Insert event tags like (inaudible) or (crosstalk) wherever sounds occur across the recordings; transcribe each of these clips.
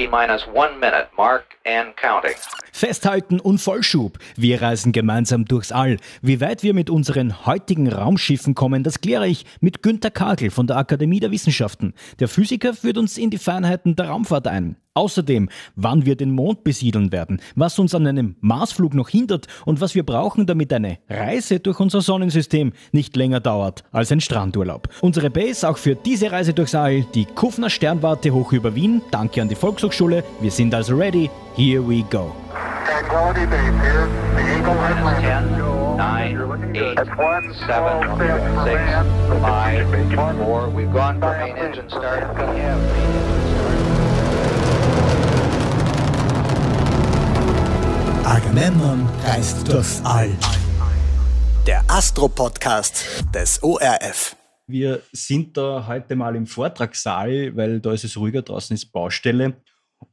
T minus one minute mark and counting. Festhalten und Vollschub. Wir reisen gemeinsam durchs All. Wie weit wir mit unseren heutigen Raumschiffen kommen, das kläre ich mit Günter Kagel von der Akademie der Wissenschaften. Der Physiker führt uns in die Feinheiten der Raumfahrt ein. Außerdem, wann wir den Mond besiedeln werden, was uns an einem Marsflug noch hindert und was wir brauchen, damit eine Reise durch unser Sonnensystem nicht länger dauert als ein Strandurlaub. Unsere Base auch für diese Reise durchs All, die Kufner Sternwarte hoch über Wien. Danke an die Volkshochschule. Wir sind also ready. Here we go. Tranquility Base here. The Eagle has landed. 10, 9, 8, That's one, 7, Four. We've gone for main engine start. Agamemnon reist durchs All. Der Astro-Podcast des ORF. Wir sind da heute mal im Vortragssaal, weil da ist es ruhiger, draußen ist Baustelle.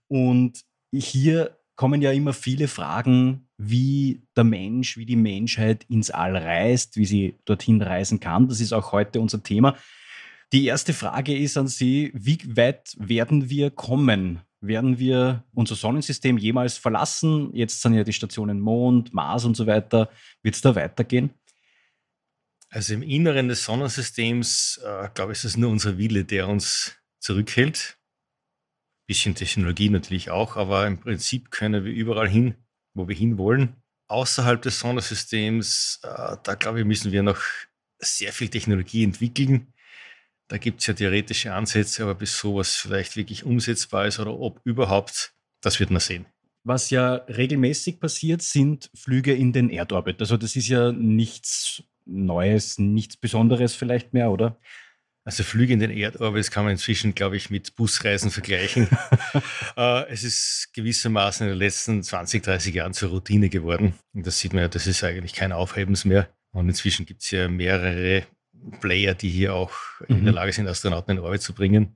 Und hier kommen ja immer viele Fragen, wie der Mensch, wie die Menschheit ins All reist, wie sie dorthin reisen kann. Das ist auch heute unser Thema. Die erste Frage ist an Sie, wie weit werden wir kommen? Werden wir unser Sonnensystem jemals verlassen? Jetzt sind ja die Stationen Mond, Mars und so weiter. Wird es da weitergehen? Also im Inneren des Sonnensystems, äh, glaube ich, ist es nur unser Wille, der uns zurückhält bisschen Technologie natürlich auch, aber im Prinzip können wir überall hin, wo wir hinwollen. Außerhalb des Sonnensystems, äh, da glaube ich, müssen wir noch sehr viel Technologie entwickeln. Da gibt es ja theoretische Ansätze, aber bis sowas vielleicht wirklich umsetzbar ist oder ob überhaupt, das wird man sehen. Was ja regelmäßig passiert, sind Flüge in den Erdorbit. Also das ist ja nichts Neues, nichts Besonderes vielleicht mehr, oder? Also Flüge in den Erdorbit, das kann man inzwischen, glaube ich, mit Busreisen vergleichen. (laughs) Äh, es ist gewissermaßen in den letzten 20, 30 Jahren zur Routine geworden. Und das sieht man ja, das ist eigentlich kein Aufhebens mehr. Und inzwischen gibt es ja mehrere Player, die hier auch mhm. in der mhm. Lage sind, Astronauten in Orbit zu bringen.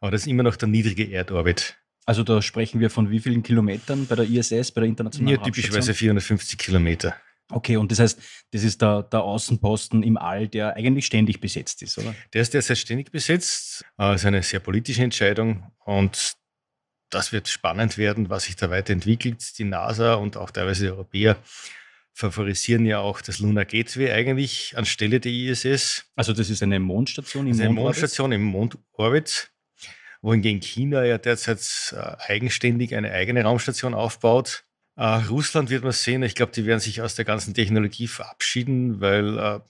Aber das ist immer noch der niedrige Erdorbit. Also da sprechen wir von wie vielen Kilometern bei der ISS, bei der internationalen Ja, typischerweise 450 Kilometer. Okay, und das heißt, das ist der, der Außenposten im All, der eigentlich ständig besetzt ist, oder? Der ist derzeit ständig besetzt. Das äh, ist eine sehr politische Entscheidung und das wird spannend werden, was sich da weiterentwickelt. Die NASA und auch teilweise die Europäer favorisieren ja auch das Lunar Gateway eigentlich anstelle der ISS. Also das ist eine Mondstation im also eine Mondstation im Mondorbit, wohingegen China ja derzeit äh, eigenständig eine eigene Raumstation aufbaut. Uh, Russland wird man sehen. Ich glaube, die werden sich aus der ganzen Technologie verabschieden, weil uh,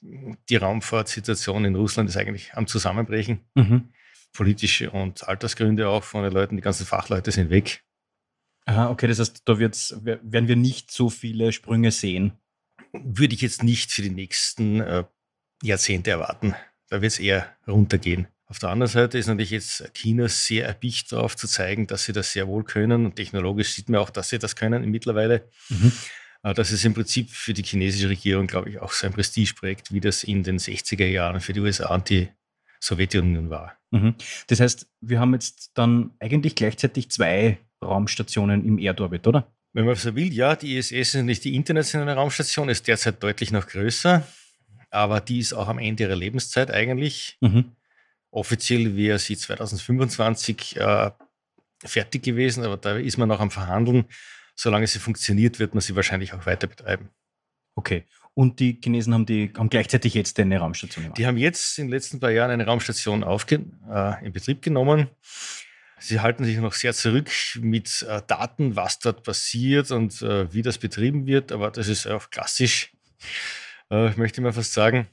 die Raumfahrtsituation in Russland ist eigentlich am Zusammenbrechen. Mhm. Politische und Altersgründe auch von den Leuten. Die ganzen Fachleute sind weg. Aha, okay, das heißt, da werden wir nicht so viele Sprünge sehen. Würde ich jetzt nicht für die nächsten äh, Jahrzehnte erwarten. Da wird es eher runtergehen. Auf der anderen Seite ist natürlich jetzt China sehr erbicht darauf zu zeigen, dass sie das sehr wohl können. Und technologisch sieht man auch, dass sie das können mittlerweile. Mhm. Äh, das ist im Prinzip für die chinesische Regierung, glaube ich, auch so ein Prestigeprojekt, wie das in den 60er Jahren für die USA und die Sowjetunion war. Mhm. Das heißt, wir haben jetzt dann eigentlich gleichzeitig zwei Raumstationen im Erdorbit, oder? Wenn man so will, ja, die ISS ist nicht die internationale Raumstation, ist derzeit deutlich noch größer, aber die ist auch am Ende ihrer Lebenszeit eigentlich. Mhm. Offiziell wäre sie 2025 äh, fertig gewesen, aber da ist man noch am Verhandeln. Solange sie funktioniert, wird man sie wahrscheinlich auch weiter betreiben. Okay. Und die Chinesen haben, die, haben gleichzeitig jetzt eine Raumstation gemacht. Die haben jetzt in den letzten paar Jahren eine Raumstation aufge, äh, in Betrieb genommen. Sie halten sich noch sehr zurück mit äh, Daten, was dort passiert und äh, wie das betrieben wird, aber das ist auch klassisch, äh, möchte ich mal fast sagen.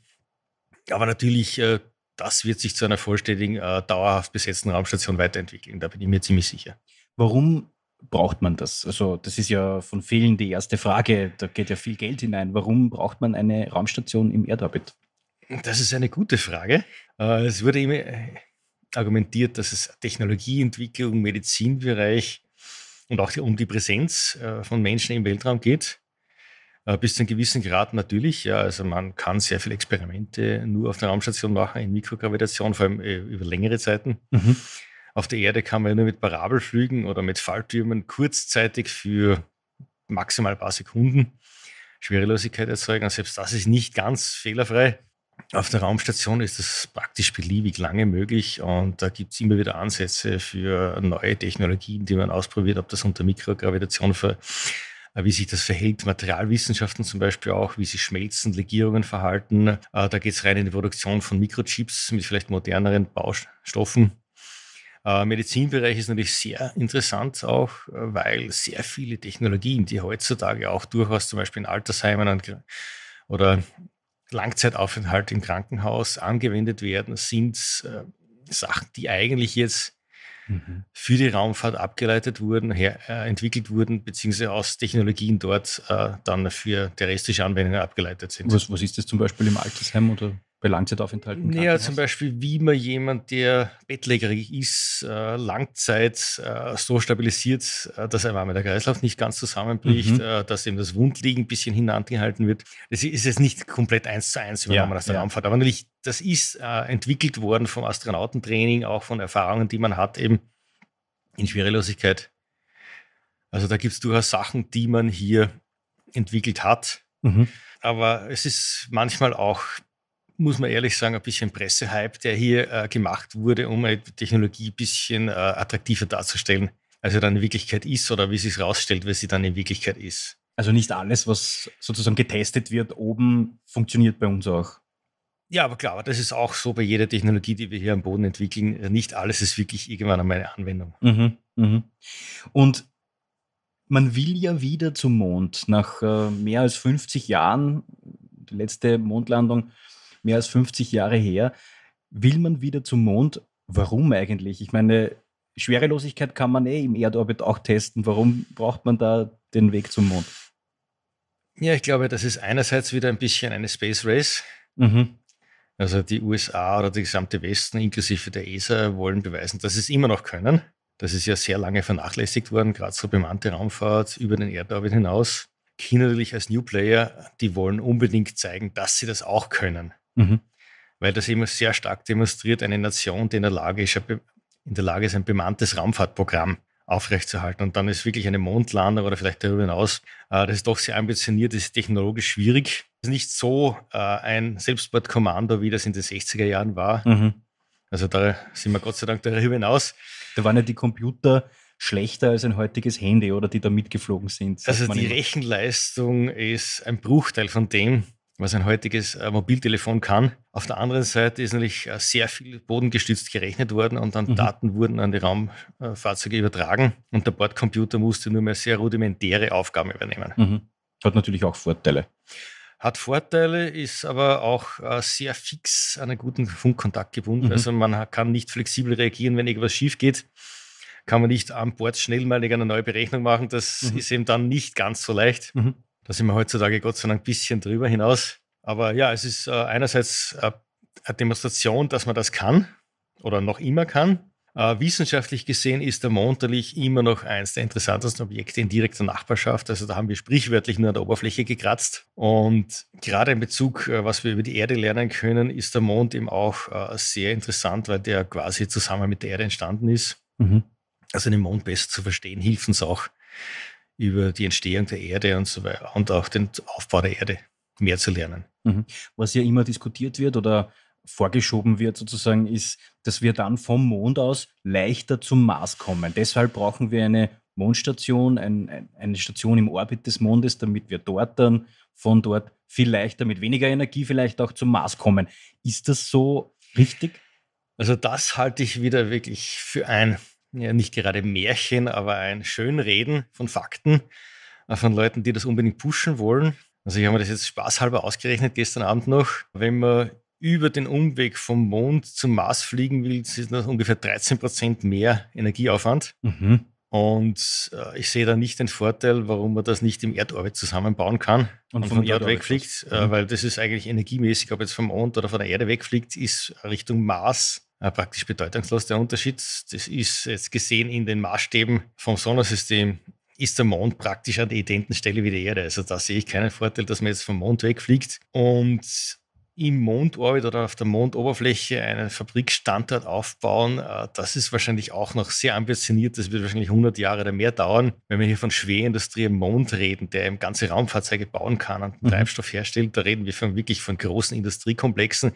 Aber natürlich äh, das wird sich zu einer vollständigen, äh, dauerhaft besetzten Raumstation weiterentwickeln. Da bin ich mir ziemlich sicher. Warum braucht man das? Also, das ist ja von vielen die erste Frage. Da geht ja viel Geld hinein. Warum braucht man eine Raumstation im Erdorbit? Das ist eine gute Frage. Äh, es wurde immer äh, argumentiert, dass es Technologieentwicklung, Medizinbereich und auch die, um die Präsenz äh, von Menschen im Weltraum geht. Äh, bis zu einem gewissen Grad natürlich. Ja, also man kann sehr viele Experimente nur auf der Raumstation machen, in Mikrogravitation, vor allem äh, über längere Zeiten. Mhm. Auf der Erde kann man ja nur mit Parabelflügen oder mit Falltürmen kurzzeitig für maximal ein paar Sekunden Schwerelosigkeit erzeugen. Und also selbst das ist nicht ganz fehlerfrei. Auf der Raumstation ist das praktisch beliebig lange möglich und da gibt es immer wieder Ansätze für neue Technologien, die man ausprobiert, ob das unter Mikrogravitation für äh, wie sich das verhält, Materialwissenschaften zum Beispiel auch, wie sich Schmelzen, Legierungen verhalten. Äh, da geht es rein in die Produktion von Mikrochips mit vielleicht moderneren Baustoffen. Äh, Medizinbereich ist natürlich sehr interessant auch, weil sehr viele Technologien, die heutzutage auch durchaus zum Beispiel in Altersheimen oder Langzeitaufenthalt im Krankenhaus angewendet werden, sind Sachen, die eigentlich jetzt Mhm. für die Raumfahrt abgeleitet wurden, her, äh, entwickelt wurden, beziehungsweise aus Technologien dort äh, dann für terrestrische Anwendungen abgeleitet sind. Was, was ist das zum Beispiel im Altersheim oder? bei Langzeitaufenthalten? Naja, zum Beispiel, wie man jemand, der bettlägerig ist, äh, Langzeit äh, so stabilisiert, äh, dass einmal mit der Kreislauf nicht ganz zusammenbricht, mhm. Äh, dass eben das Wundliegen ein bisschen hinangehalten wird. Das ist jetzt nicht komplett eins zu eins übernommen ja, aus der ja. Raumfahrt, aber natürlich, das ist entwickelt worden vom Astronautentraining, auch von Erfahrungen, die man hat eben in Schwerelosigkeit. Also da gibt es durchaus Sachen, die man hier entwickelt hat. Mhm. Aber es ist manchmal auch muss man ehrlich sagen, ein bisschen Pressehype, der hier äh, gemacht wurde, um eine Technologie ein bisschen äh, attraktiver darzustellen, als sie dann in Wirklichkeit ist oder wie sie es rausstellt, wie sie dann in Wirklichkeit ist. Also nicht alles, was sozusagen getestet wird oben, funktioniert bei uns auch. Ja, aber klar, das ist auch so bei jeder Technologie, die wir hier am Boden entwickeln. Nicht alles ist wirklich irgendwann einmal eine Anwendung. Mhm, mhm. Und man will ja wieder zum Mond. Nach äh, mehr als 50 Jahren, die letzte Mondlandung, mehr als 50 Jahre her. Will man wieder zum Mond? Warum eigentlich? Ich meine, Schwerelosigkeit kann man eh im Erdorbit auch testen. Warum braucht man da den Weg zum Mond? Ja, ich glaube, das ist einerseits wieder ein bisschen eine Space Race. Mhm. Also die USA oder der gesamte Westen inklusive der ESA wollen beweisen, dass sie es immer noch können. Das ist ja sehr lange vernachlässigt worden, gerade so bemannte Raumfahrt über den Erdorbit hinaus. China natürlich als New Player, die wollen unbedingt zeigen, dass sie das auch können. Mhm. Weil das immer sehr stark demonstriert, eine Nation, die in der Lage ist, in der Lage ist ein bemanntes Raumfahrtprogramm aufrechtzuerhalten. Und dann ist wirklich eine Mondlandung oder vielleicht darüber hinaus, äh, das ist doch sehr ambitioniert, das ist technologisch schwierig. Das ist nicht so äh, ein Selbstbordkommando, wie das in den 60er Jahren war. Mhm. Also da sind wir Gott sei Dank darüber hinaus. Da waren ja die Computer schlechter als ein heutiges Handy oder die da mitgeflogen sind. Also die Rechenleistung ist ein Bruchteil von dem, was ein heutiges äh, Mobiltelefon kann. Auf der anderen Seite ist nämlich äh, sehr viel bodengestützt gerechnet worden und dann mhm. Daten wurden an die Raumfahrzeuge übertragen und der Bordcomputer musste nur mehr sehr rudimentäre Aufgaben übernehmen. Mhm. Hat natürlich auch Vorteile. Hat Vorteile, ist aber auch äh, sehr fix an einen guten Funkkontakt gebunden. Mhm. Also man kann nicht flexibel reagieren, wenn irgendwas schief geht kann man nicht an Bord schnell mal eine neue Berechnung machen. Das mhm. ist eben dann nicht ganz so leicht. Mhm. Da sind wir heutzutage Gott sei Dank ein bisschen drüber hinaus. Aber ja, es ist äh, einerseits äh, eine Demonstration, dass man das kann oder noch immer kann. Äh, wissenschaftlich gesehen ist der Mond natürlich immer noch eins der interessantesten Objekte in direkter Nachbarschaft. Also da haben wir sprichwörtlich nur an der Oberfläche gekratzt. Und gerade in Bezug, was wir über die Erde lernen können, ist der Mond eben auch sehr interessant, weil der quasi zusammen mit der Erde entstanden ist. Mhm. Also den Mond besser zu verstehen, hilft uns auch über die Entstehung der Erde und so weiter und auch den Aufbau der Erde mehr zu lernen. Mhm. Was ja immer diskutiert wird oder vorgeschoben wird sozusagen, ist, dass wir dann vom Mond aus leichter zum Mars kommen. Deshalb brauchen wir eine Mondstation, ein, ein, eine Station im Orbit des Mondes, damit wir dort dann von dort viel leichter, mit weniger Energie vielleicht auch zum Mars kommen. Ist das so richtig? Also das halte ich wieder wirklich für ein ja, nicht gerade Märchen, aber ein Schönreden von Fakten, äh, von Leuten, die das unbedingt pushen wollen. Also ich habe mir das jetzt spaßhalber ausgerechnet gestern Abend noch. Wenn man über den Umweg vom Mond zum Mars fliegen will, sind das ungefähr 13 Prozent mehr Energieaufwand. Mhm. Und äh, ich sehe da nicht den Vorteil, warum man das nicht im Erdorbit zusammenbauen kann und, und vom, Erd wegfliegt, äh, mhm. äh, weil das ist eigentlich energiemäßig, ob jetzt vom Mond oder von der Erde wegfliegt, ist Richtung Mars äh, praktisch bedeutungslos. Der Unterschied, das ist jetzt gesehen in den Maßstäben vom Sonnensystem, ist der Mond praktisch an der identen Stelle wie die Erde. Also da sehe ich keinen Vorteil, dass man jetzt vom Mond wegfliegt und im Mondorbit oder auf der Mondoberfläche einen Fabrikstandort aufbauen, äh, das ist wahrscheinlich auch noch sehr ambitioniert. Das wird wahrscheinlich 100 Jahre oder mehr dauern, wenn wir hier von Schwerindustrie im Mond reden, der eben ganze Raumfahrzeuge bauen kann und mhm. Treibstoff herstellt. Da reden wir von wirklich von großen Industriekomplexen.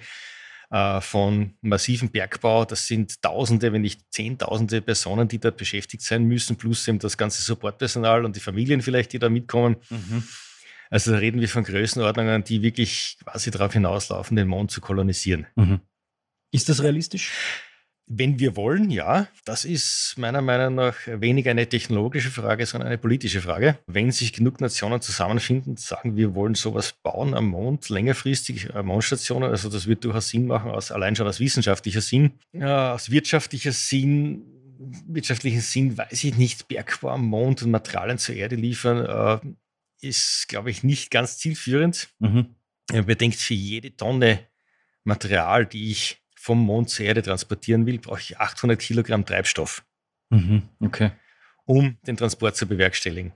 Äh, von massiven Bergbau. Das sind Tausende, wenn nicht Zehntausende Personen, die dort beschäftigt sein müssen, plus eben das ganze Supportpersonal und die Familien vielleicht, die da mitkommen. Mhm. Also da reden wir von Größenordnungen, die wirklich quasi darauf hinauslaufen, den Mond zu kolonisieren. Mhm. Ist das realistisch? Wenn wir wollen, ja. Das ist meiner Meinung nach weniger eine technologische Frage, sondern eine politische Frage. Wenn sich genug Nationen zusammenfinden und sagen, wir wollen sowas bauen am Mond, längerfristig Mondstationen, also das wird durchaus Sinn machen, aus, allein schon aus wissenschaftlicher Sinn. Ja, aus wirtschaftlicher Sinn wirtschaftlichen Sinn weiß ich nicht, Bergbau am Mond und Materialien zur Erde liefern, äh, ist, glaube ich, nicht ganz zielführend. Mhm. bedenkt, für jede Tonne Material, die ich vom Mond zur Erde transportieren will, brauche ich 800 Kilogramm Treibstoff. Mhm, okay. Um den Transport zu bewerkstelligen.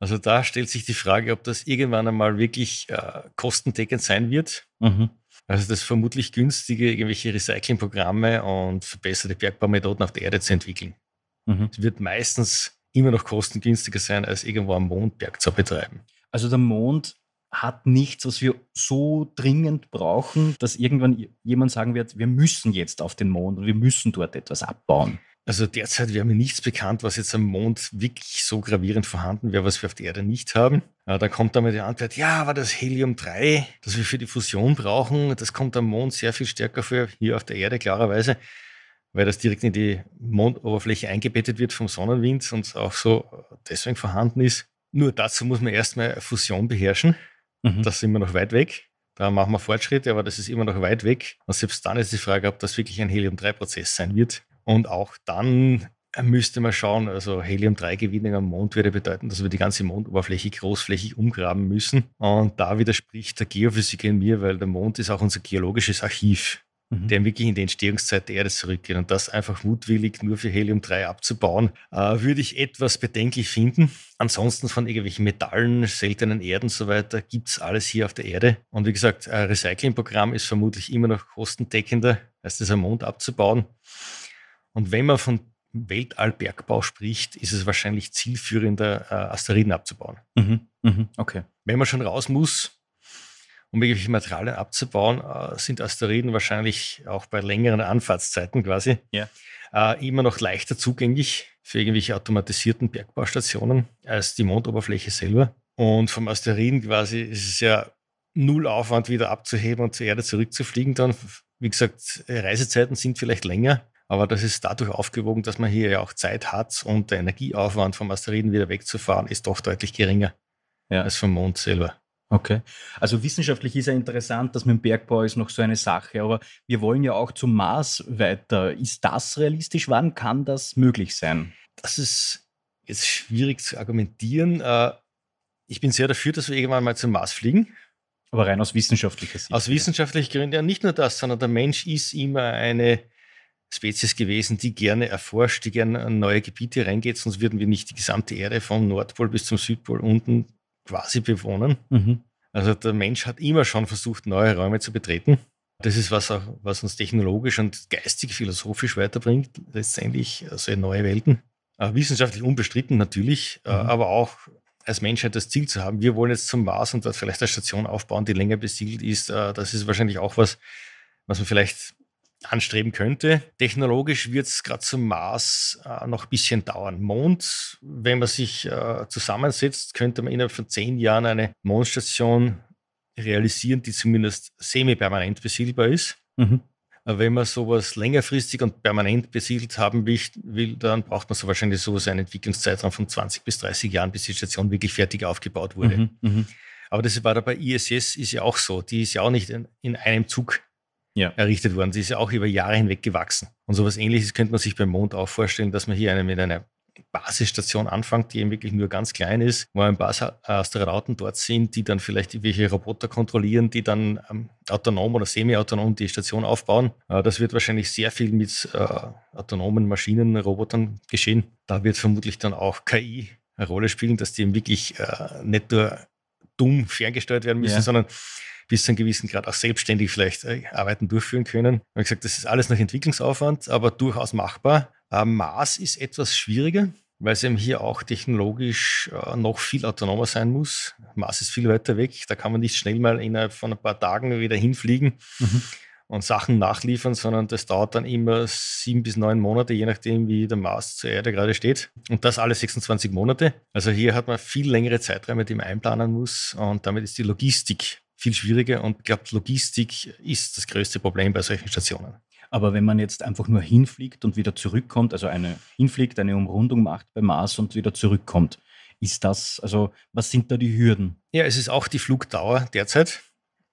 Also da stellt sich die Frage, ob das irgendwann einmal wirklich äh, kostendeckend sein wird. Mhm. Also das vermutlich günstige, irgendwelche Recyclingprogramme und verbesserte Bergbaumethoden auf der Erde zu entwickeln. Mhm. wird meistens immer noch kostengünstiger sein, als irgendwo am Mondberg zu betreiben. Also der Mond hat nichts, was wir so dringend brauchen, dass irgendwann jemand sagen wird, wir müssen jetzt auf den Mond und wir müssen dort etwas abbauen. Also derzeit wäre mir nichts bekannt, was jetzt am Mond wirklich so gravierend vorhanden wäre, was wir auf der Erde nicht haben. Äh, da kommt dann mal die Antwort, ja, aber das Helium-3, das wir für die Fusion brauchen, das kommt am Mond sehr viel stärker vor, hier auf der Erde klarerweise, weil das direkt in die Mondoberfläche eingebettet wird vom Sonnenwind und auch so deswegen vorhanden ist. Nur dazu muss man erstmal Fusion beherrschen. Mhm. Das sind wir noch weit weg. Da machen wir Fortschritte, aber das ist immer noch weit weg. Und selbst dann ist die Frage, ob das wirklich ein Helium-3-Prozess sein wird. Und auch dann müsste man schauen, also Helium-3-Gewinnung am Mond würde bedeuten, dass wir die ganze Mondoberfläche großflächig umgraben müssen. Und da widerspricht der Geophysiker in mir, weil der Mond ist auch unser geologisches Archiv mhm. der wirklich in die Entstehungszeit der Erde zurückgeht. Und das einfach mutwillig nur für Helium-3 abzubauen, äh, würde ich etwas bedenklich finden. Ansonsten von irgendwelchen Metallen, seltenen Erden und so weiter gibt es alles hier auf der Erde. Und wie gesagt, ein Recyclingprogramm ist vermutlich immer noch kostendeckender, als das am Mond abzubauen. Und wenn man von Weltallbergbau spricht, ist es wahrscheinlich zielführender, äh, Asteroiden abzubauen. Mhm, mhm, okay. Wenn man schon raus muss, um irgendwelche Materialien abzubauen, äh, sind Asteroiden wahrscheinlich auch bei längeren Anfahrtszeiten quasi ja. Äh, immer noch leichter zugänglich für irgendwelche automatisierten Bergbaustationen als die Mondoberfläche selber. Und vom Asteroiden quasi ist es ja null Aufwand wieder abzuheben und zur Erde zurückzufliegen. Dann, wie gesagt, Reisezeiten sind vielleicht länger, aber das ist dadurch aufgewogen, dass man hier ja auch Zeit hat und der Energieaufwand vom Asteroiden wieder wegzufahren ist doch deutlich geringer ja. als vom Mond selber. Okay. Also wissenschaftlich ist ja interessant, dass mit dem Bergbau ist noch so eine Sache, aber wir wollen ja auch zum Mars weiter. Ist das realistisch? Wann kann das möglich sein? Das ist jetzt schwierig zu argumentieren. Äh, ich bin sehr dafür, dass wir irgendwann mal zum Mars fliegen. Aber rein aus wissenschaftlicher Sicht. Aus wissenschaftlichen Gründen ja nicht nur das, sondern der Mensch ist immer eine Spezies gewesen, die gerne erforscht, die gerne an neue Gebiete reingeht, sonst würden wir nicht die gesamte Erde vom Nordpol bis zum Südpol unten quasi bewohnen. Mhm. Also der Mensch hat immer schon versucht, neue Räume zu betreten. Das ist was, auch, was uns technologisch und geistig, philosophisch weiterbringt, letztendlich, also in neue Welten. Äh, wissenschaftlich unbestritten natürlich, äh, mhm. aber auch als Menschheit das Ziel zu haben, wir wollen jetzt zum Mars und dort vielleicht eine Station aufbauen, die länger besiedelt ist. Äh, das ist wahrscheinlich auch was, was man vielleicht anstreben könnte. Technologisch wird es gerade zum Mars äh, noch ein bisschen dauern. Mond, wenn man sich äh, zusammensetzt, könnte man innerhalb von zehn Jahren eine Mondstation realisieren, die zumindest semi-permanent besiedelbar ist. Mhm. Äh, wenn man sowas längerfristig und permanent besiedelt haben will, dann braucht man so wahrscheinlich sowas einen Entwicklungszeitraum von 20 bis 30 Jahren, bis die Station wirklich fertig aufgebaut wurde. Mhm, mh. Aber das war da bei ISS ist ja auch so. Die ist ja auch nicht in, in einem Zug ja. errichtet worden. Sie ist ja auch über Jahre hinweg gewachsen. Und sowas ähnliches könnte man sich beim Mond auch vorstellen, dass man hier eine, mit einer Basisstation anfängt, die eben wirklich nur ganz klein ist, wo ein paar Astronauten dort sind, die dann vielleicht irgendwelche Roboter kontrollieren, die dann ähm, autonom oder semi-autonom die Station aufbauen. Äh, das wird wahrscheinlich sehr viel mit äh, autonomen Maschinen, Robotern geschehen. Da wird vermutlich dann auch KI eine Rolle spielen, dass die eben wirklich äh, nicht nur dumm ferngesteuert werden müssen, ja. sondern bis zu einem gewissen Grad auch selbstständig vielleicht äh, Arbeiten durchführen können. Ich habe gesagt, das ist alles noch Entwicklungsaufwand, aber durchaus machbar. Äh, Mars ist etwas schwieriger, weil es eben hier auch technologisch äh, noch viel autonomer sein muss. Mars ist viel weiter weg, da kann man nicht schnell mal innerhalb von ein paar Tagen wieder hinfliegen. Mhm und Sachen nachliefern, sondern das dauert dann immer sieben bis neun Monate, je nachdem, wie der Mars zur Erde gerade steht. Und das alle 26 Monate. Also hier hat man viel längere Zeiträume, die man einplanen muss. Und damit ist die Logistik viel schwieriger und ich glaube, Logistik ist das größte Problem bei solchen Stationen. Aber wenn man jetzt einfach nur hinfliegt und wieder zurückkommt, also eine hinfliegt, eine Umrundung macht bei Mars und wieder zurückkommt, ist das, also was sind da die Hürden? Ja, es ist auch die Flugdauer derzeit.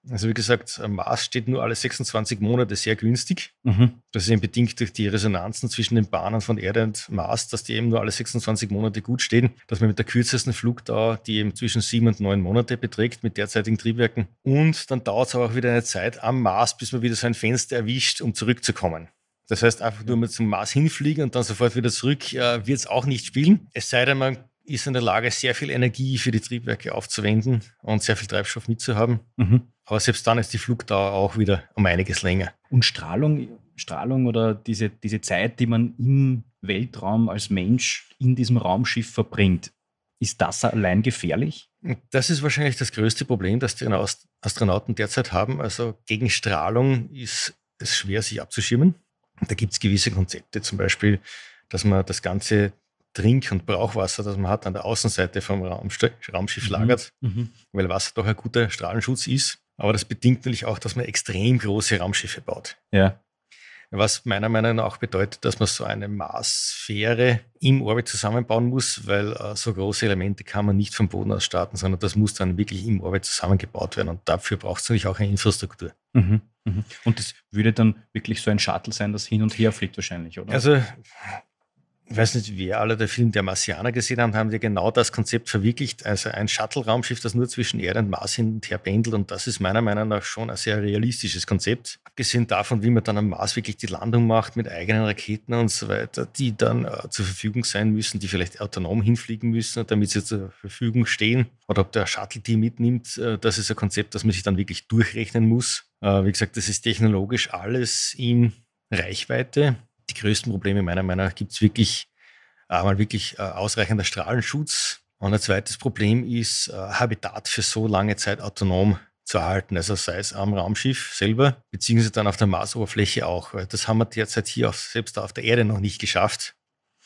Also wie gesagt, Mars steht nur alle 26 Monate sehr günstig. Mhm. Das ist eben bedingt durch die Resonanzen zwischen den Bahnen von Erde und Mars, dass die eben nur alle 26 Monate gut stehen, dass man mit der kürzesten Flugdauer, die eben zwischen sieben und neun Monate beträgt, mit derzeitigen Triebwerken. Und dann dauert es aber auch wieder eine Zeit am Mars, bis man wieder so ein Fenster erwischt, um zurückzukommen. Das heißt, einfach nur mal zum Mars hinfliegen und dann sofort wieder zurück äh, wird es auch nicht spielen. Es sei denn, man ist in der Lage, sehr viel Energie für die Triebwerke aufzuwenden und sehr viel Treibstoff mitzuhaben. Mhm. Aber selbst dann ist die Flugdauer auch wieder um einiges länger. Und Strahlung, Strahlung oder diese, diese Zeit, die man im Weltraum als Mensch in diesem Raumschiff verbringt, ist das allein gefährlich? Das ist wahrscheinlich das größte Problem, das die Astronauten derzeit haben. Also gegen Strahlung ist es schwer, sich abzuschirmen. Da gibt es gewisse Konzepte, zum Beispiel, dass man das ganze Trink- und Brauchwasser, das man hat, an der Außenseite vom Raumschiff mhm, lagert, mhm. weil Wasser doch ein guter Strahlenschutz ist. Aber das bedingt natürlich auch, dass man extrem große Raumschiffe baut. Ja. Was meiner Meinung nach auch bedeutet, dass man so eine Marssphäre im Orbit zusammenbauen muss, weil äh, so große Elemente kann man nicht vom Boden aus starten, sondern das muss dann wirklich im Orbit zusammengebaut werden. Und dafür braucht es natürlich auch eine Infrastruktur. Mhm, mh. Und das würde dann wirklich so ein Shuttle sein, das hin und her fliegt wahrscheinlich, oder? Also ich weiß nicht, wir alle den Film der Marsianer gesehen haben, haben wir genau das Konzept verwirklicht. Also ein Shuttle-Raumschiff, das nur zwischen Erde und Mars hin und her pendelt. Und das ist meiner Meinung nach schon ein sehr realistisches Konzept. Abgesehen davon, wie man dann am Mars wirklich die Landung macht mit eigenen Raketen und so weiter, die dann äh, zur Verfügung sein müssen, die vielleicht autonom hinfliegen müssen, damit sie zur Verfügung stehen. Oder ob der Shuttle die mitnimmt, äh, das ist ein Konzept, das man sich dann wirklich durchrechnen muss. Äh, wie gesagt, das ist technologisch alles in Reichweite die größten Probleme meiner Meinung nach gibt es wirklich äh, einmal wirklich äh, ausreichender Strahlenschutz. Und ein zweites Problem ist, äh, Habitat für so lange Zeit autonom zu erhalten. Also sei es am Raumschiff selber, beziehungsweise dann auf der Marsoberfläche auch. Das haben wir derzeit hier auf, selbst auf der Erde noch nicht geschafft.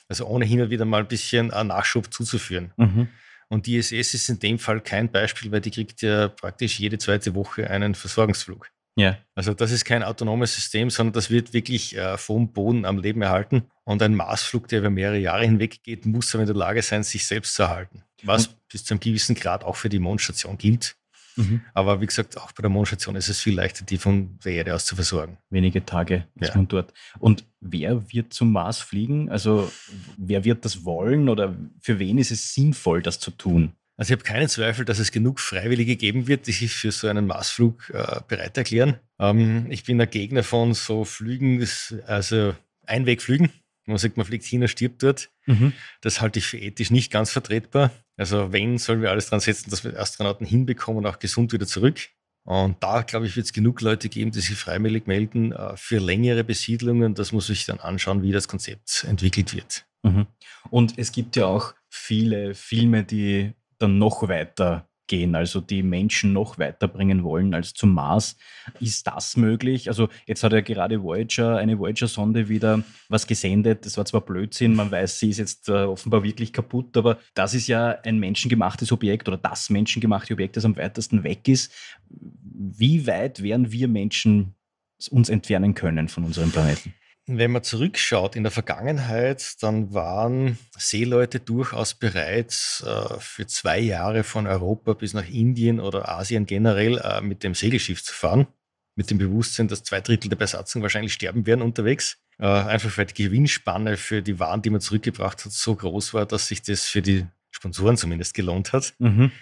Also ohne hin und wieder mal ein bisschen Nachschub zuzuführen. Mhm. Und die ISS ist in dem Fall kein Beispiel, weil die kriegt ja praktisch jede zweite Woche einen Versorgungsflug. Ja. Also das ist kein autonomes System, sondern das wird wirklich äh, vom Boden am Leben erhalten. Und ein Marsflug, der über mehrere Jahre hinweg geht, muss aber in der Lage sein, sich selbst zu erhalten. Was Und bis zu einem gewissen Grad auch für die Mondstation gilt. Mhm. Aber wie gesagt, auch bei der Mondstation ist es viel leichter, die von der Erde aus zu versorgen. Wenige Tage ist ja. man dort. Und wer wird zum Mars fliegen? Also wer wird das wollen oder für wen ist es sinnvoll, das zu tun? Also ich habe keinen Zweifel, dass es genug Freiwillige geben wird, die sich für so einen Marsflug äh, bereit erklären. Ähm, ich bin ein Gegner von so Flügen, also Einwegflügen. Man sagt, man fliegt hin und stirbt dort. Mhm. Das halte ich für ethisch nicht ganz vertretbar. Also wenn, sollen wir alles dran setzen, dass wir Astronauten hinbekommen und auch gesund wieder zurück. Und da, glaube ich, wird es genug Leute geben, die sich freiwillig melden äh, für längere Besiedlungen. Das muss ich dann anschauen, wie das Konzept entwickelt wird. Mhm. Und es gibt ja auch viele Filme, die dann noch weiter gehen, also die Menschen noch weiterbringen wollen als zum Mars. Ist das möglich? Also jetzt hat ja gerade Voyager, eine Voyager-Sonde wieder was gesendet. Das war zwar Blödsinn, man weiß, sie ist jetzt äh, offenbar wirklich kaputt, aber das ist ja ein menschengemachtes Objekt oder das menschengemachte Objekt, das am weitesten weg ist. Wie weit werden wir Menschen uns entfernen können von unserem Planeten? Wenn man zurückschaut in der Vergangenheit, dann waren Seeleute durchaus bereit, äh, für zwei Jahre von Europa bis nach Indien oder Asien generell äh, mit dem Segelschiff zu fahren, mit dem Bewusstsein, dass zwei Drittel der Besatzung wahrscheinlich sterben werden unterwegs. Äh, einfach weil die Gewinnspanne für die Waren, die man zurückgebracht hat, so groß war, dass sich das für die Sponsoren zumindest gelohnt hat. Mhm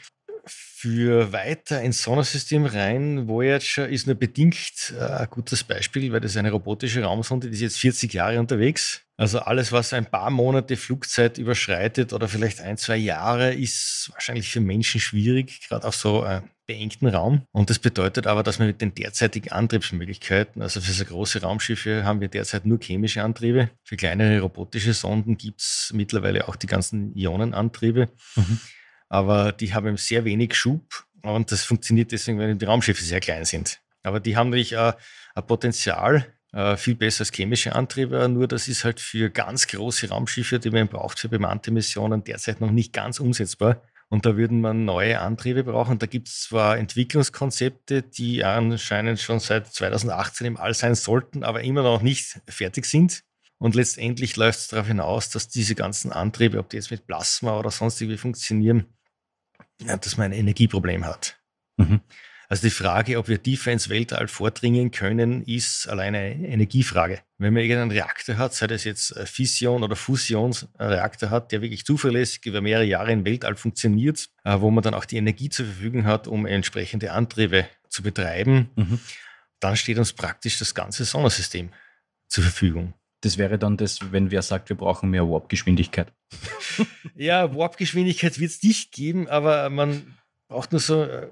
für weiter ins Sonnensystem rein. Voyager ist nur bedingt äh, ein gutes Beispiel, weil das eine robotische Raumsonde, die ist jetzt 40 Jahre unterwegs. Also alles, was ein paar Monate Flugzeit überschreitet oder vielleicht ein, zwei Jahre, ist wahrscheinlich für Menschen schwierig, gerade auf so äh, beengten Raum. Und das bedeutet aber, dass man mit den derzeitigen Antriebsmöglichkeiten, also für so große Raumschiffe haben wir derzeit nur chemische Antriebe. Für kleinere robotische Sonden gibt es mittlerweile auch die ganzen Ionenantriebe. Mhm aber die haben sehr wenig Schub und das funktioniert deswegen, weil die Raumschiffe sehr klein sind. Aber die haben natürlich äh, ein Potenzial, äh, viel besser als chemische Antriebe, nur das ist halt für ganz große Raumschiffe, die man braucht für bemannte Missionen, derzeit noch nicht ganz umsetzbar. Und da würden man neue Antriebe brauchen. Da gibt es zwar Entwicklungskonzepte, die anscheinend schon seit 2018 im All sein sollten, aber immer noch nicht fertig sind. Und letztendlich läuft es darauf hinaus, dass diese ganzen Antriebe, ob die jetzt mit Plasma oder sonst irgendwie funktionieren, dass man ein Energieproblem hat. Mhm. Also die Frage, ob wir tiefer ins Weltall vordringen können, ist alleine eine Energiefrage. Wenn man irgendeinen Reaktor hat, sei das jetzt äh, Fission- oder Fusionsreaktor hat, der wirklich zuverlässig über mehrere Jahre im Weltall funktioniert, äh, wo man dann auch die Energie zur Verfügung hat, um entsprechende Antriebe zu betreiben, mhm. dann steht uns praktisch das ganze Sonnensystem zur Verfügung. Das wäre dann das, wenn wer sagt, wir brauchen mehr Warp-Geschwindigkeit. (laughs) ja, Warp-Geschwindigkeit wird es nicht geben, aber man braucht nur so äh,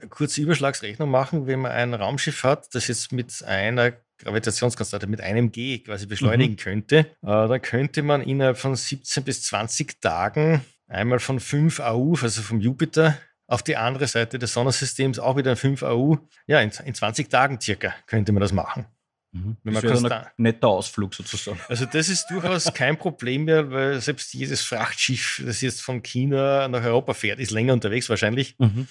eine kurze Überschlagsrechnung machen, wenn man ein Raumschiff hat, das jetzt mit einer Gravitationskonstante, mit einem G quasi beschleunigen mhm. könnte, äh, dann könnte man innerhalb von 17 bis 20 Tagen einmal von 5 AU, also vom Jupiter, auf die andere Seite des Sonnensystems auch wieder 5 AU. Ja, in, in 20 Tagen circa könnte man das machen. Mhm. Das ist ein netter Ausflug sozusagen. Also das ist durchaus kein Problem mehr, weil selbst jedes Frachtschiff, das jetzt von China nach Europa fährt, ist länger unterwegs wahrscheinlich. Mhm.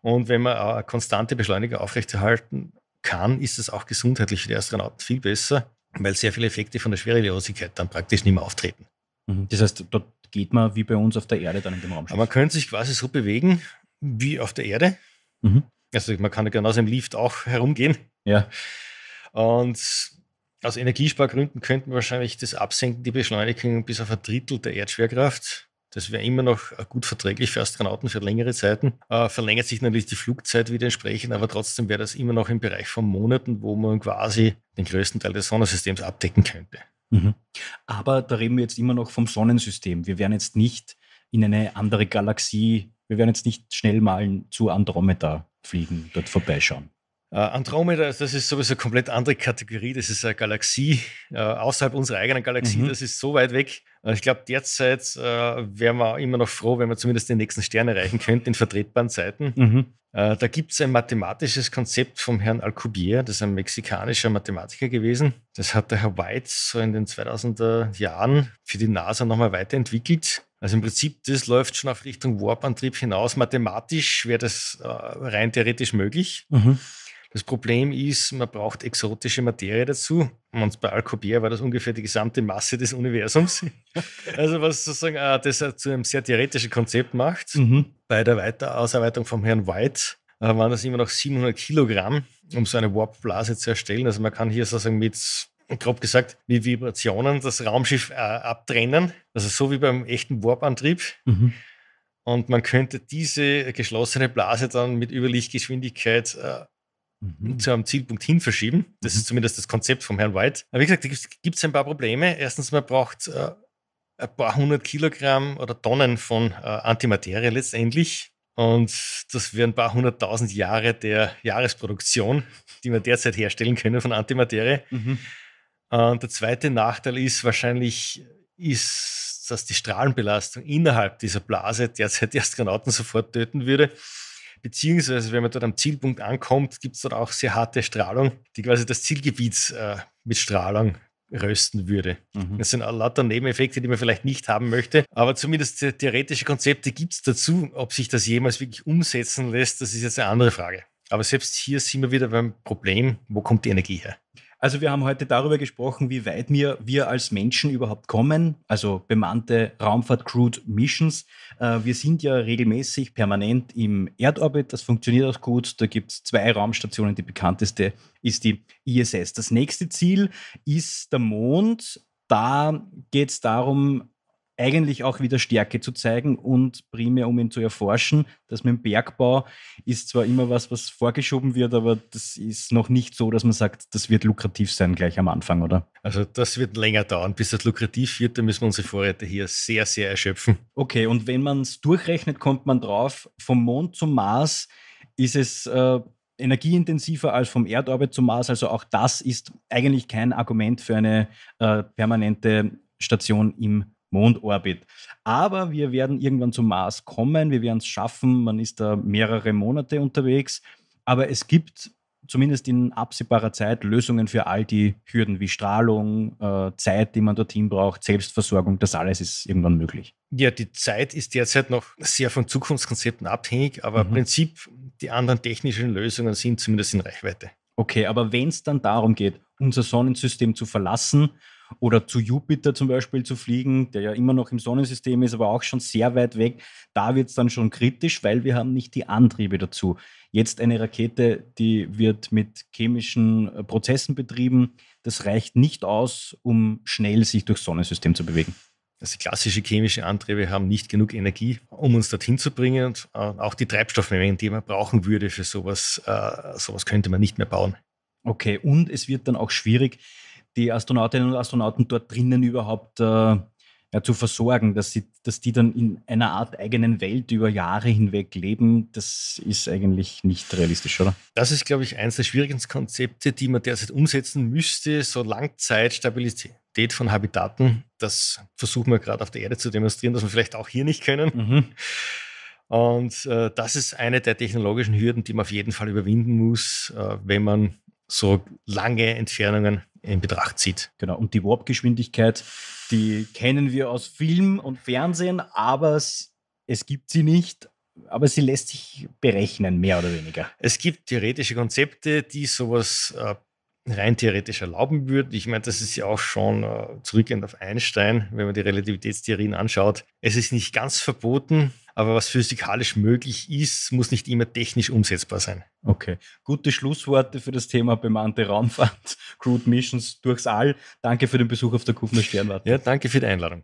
Und wenn man eine konstante Beschleuniger aufrechterhalten kann, ist das auch gesundheitlich für die Astronauten viel besser, weil sehr viele Effekte von der Schwerelosigkeit dann praktisch nicht mehr auftreten. Mhm. Das heißt, dort geht man wie bei uns auf der Erde dann in dem Raumschiff. Aber man könnte sich quasi so bewegen wie auf der Erde. Mhm. Also man kann ja genauso im Lift auch herumgehen. Ja. Und aus Energiespargründen könnten wir wahrscheinlich das Absenken, die Beschleunigung bis auf ein Drittel der Erdschwerkraft. Das wäre immer noch äh, gut verträglich für Astronauten für längere Zeiten. Äh, verlängert sich natürlich die Flugzeit wieder entsprechend, aber trotzdem wäre das immer noch im Bereich von Monaten, wo man quasi den größten Teil des Sonnensystems abdecken könnte. Mhm. Aber da reden wir jetzt immer noch vom Sonnensystem. Wir werden jetzt nicht in eine andere Galaxie, wir werden jetzt nicht schnell mal zu Andromeda fliegen, dort vorbeischauen. Uh, äh, Andromeda, das ist sowieso eine komplett andere Kategorie. Das ist eine Galaxie uh, außerhalb unserer eigenen Galaxie. Mhm. Das ist so weit weg. Uh, ich glaube, derzeit wären wir immer noch froh, wenn wir zumindest den nächsten Stern erreichen könnten in vertretbaren Zeiten. Mhm. da gibt es ein mathematisches Konzept vom Herrn Alcubierre, das ist ein mexikanischer Mathematiker gewesen. Das hat der Herr White so in den 2000er Jahren für die NASA nochmal weiterentwickelt. Also im Prinzip, das läuft schon auf Richtung Warpantrieb hinaus. Mathematisch wäre das rein theoretisch möglich. Mhm. Das Problem ist, man braucht exotische Materie dazu. Und bei Alcubierre war das ungefähr die gesamte Masse des Universums. (laughs) also was sozusagen äh, das äh, zu einem sehr theoretischen Konzept macht. Mhm. Bei der Weiterausarbeitung vom Herrn White äh, waren das immer noch 700 Kilogramm, um so eine Warpblase zu erstellen. Also man kann hier sozusagen mit grob gesagt, mit Vibrationen das Raumschiff äh, abtrennen. Also so wie beim echten Warp-Antrieb. Mhm. Und man könnte diese geschlossene Blase dann mit Überlichtgeschwindigkeit äh, mhm. zu einem Zielpunkt hin verschieben. Das mhm. ist zumindest das Konzept vom Herrn White. Aber wie gesagt, da gibt es ein paar Probleme. Erstens, man braucht äh, ein paar hundert Kilogramm oder Tonnen von äh, Antimaterie letztendlich. Und das wären ein paar hunderttausend Jahre der Jahresproduktion, die wir derzeit herstellen können von Antimaterie. Mhm. Und der zweite Nachteil ist wahrscheinlich, ist, dass die Strahlenbelastung innerhalb dieser Blase derzeit die (laughs) Astronauten sofort töten würde. Beziehungsweise, wenn man dort am Zielpunkt ankommt, gibt es dort auch sehr harte Strahlung, die quasi das Zielgebiet äh, mit Strahlung rösten würde. Mhm. Das sind lauter Nebeneffekte, die man vielleicht nicht haben möchte, aber zumindest theoretische Konzepte gibt es dazu. Ob sich das jemals wirklich umsetzen lässt, das ist jetzt eine andere Frage. Aber selbst hier sind wir wieder beim Problem, wo kommt die Energie her? Also wir haben heute darüber gesprochen, wie weit wir, wir als Menschen überhaupt kommen, also bemannte Raumfahrt Crewed Missions. Äh, wir sind ja regelmäßig permanent im Erdorbit, das funktioniert auch gut. Da gibt es zwei Raumstationen, die bekannteste ist die ISS. Das nächste Ziel ist der Mond. Da geht es darum, eigentlich auch wieder Stärke zu zeigen und primär um ihn zu erforschen. Das mit dem Bergbau ist zwar immer was, was vorgeschoben wird, aber das ist noch nicht so, dass man sagt, das wird lukrativ sein gleich am Anfang, oder? Also das wird länger dauern, bis das lukrativ wird, da müssen wir unsere Vorräte hier sehr, sehr erschöpfen. Okay, und wenn man es durchrechnet, kommt man drauf, vom Mond zum Mars ist es... Äh, energieintensiver als vom Erdorbit zum Mars. Also auch das ist eigentlich kein Argument für eine äh, permanente Station im Mondorbit. Aber wir werden irgendwann zum Mars kommen, wir werden es schaffen, man ist da mehrere Monate unterwegs, aber es gibt zumindest in absehbarer Zeit Lösungen für all die Hürden wie Strahlung, äh, Zeit, die man dorthin braucht, Selbstversorgung, das alles ist irgendwann möglich. Ja, die Zeit ist derzeit noch sehr von Zukunftskonzepten abhängig, aber mhm. im Prinzip die anderen technischen Lösungen sind zumindest in Reichweite. Okay, aber wenn es dann darum geht, unser Sonnensystem zu verlassen oder zu Jupiter zum Beispiel zu fliegen, der ja immer noch im Sonnensystem ist, aber auch schon sehr weit weg, da wird es dann schon kritisch, weil wir haben nicht die Antriebe dazu. Jetzt eine Rakete, die wird mit chemischen äh, Prozessen betrieben, das reicht nicht aus, um schnell sich durchs Sonnensystem zu bewegen. Also klassische chemische Antriebe haben nicht genug Energie, um uns dorthin zu bringen. Und äh, auch die Treibstoffmengen, die man brauchen würde für sowas, äh, sowas könnte man nicht mehr bauen. Okay, und es wird dann auch schwierig, die Astronautinnen und Astronauten dort drinnen überhaupt äh, ja, zu versorgen, dass, sie, dass die dann in einer Art eigenen Welt über Jahre hinweg leben, das ist eigentlich nicht realistisch, oder? Das ist, glaube ich, eines der schwierigsten Konzepte, die man derzeit umsetzen müsste, so Langzeitstabilität von Habitaten. Das versuchen wir gerade auf der Erde zu demonstrieren, dass wir vielleicht auch hier nicht können. Mhm. Und äh, das ist eine der technologischen Hürden, die man auf jeden Fall überwinden muss, äh, wenn man so lange Entfernungen in Betracht zieht. Genau, und die Warp-Geschwindigkeit, die kennen wir aus Film und Fernsehen, aber es, es gibt sie nicht, aber sie lässt sich berechnen, mehr oder weniger. Es gibt theoretische Konzepte, die sowas äh, rein theoretisch erlauben würde. Ich meine, das ist ja auch schon äh, zurückgehend auf Einstein, wenn man die Relativitätstheorien anschaut. Es ist nicht ganz verboten, aber was physikalisch möglich ist, muss nicht immer technisch umsetzbar sein. Okay, gute Schlussworte für das Thema bemannte Raumfahrt, (laughs) Crewed Missions durchs All. Danke für den Besuch auf der Kufner Sternwarte. Ja, danke für die Einladung.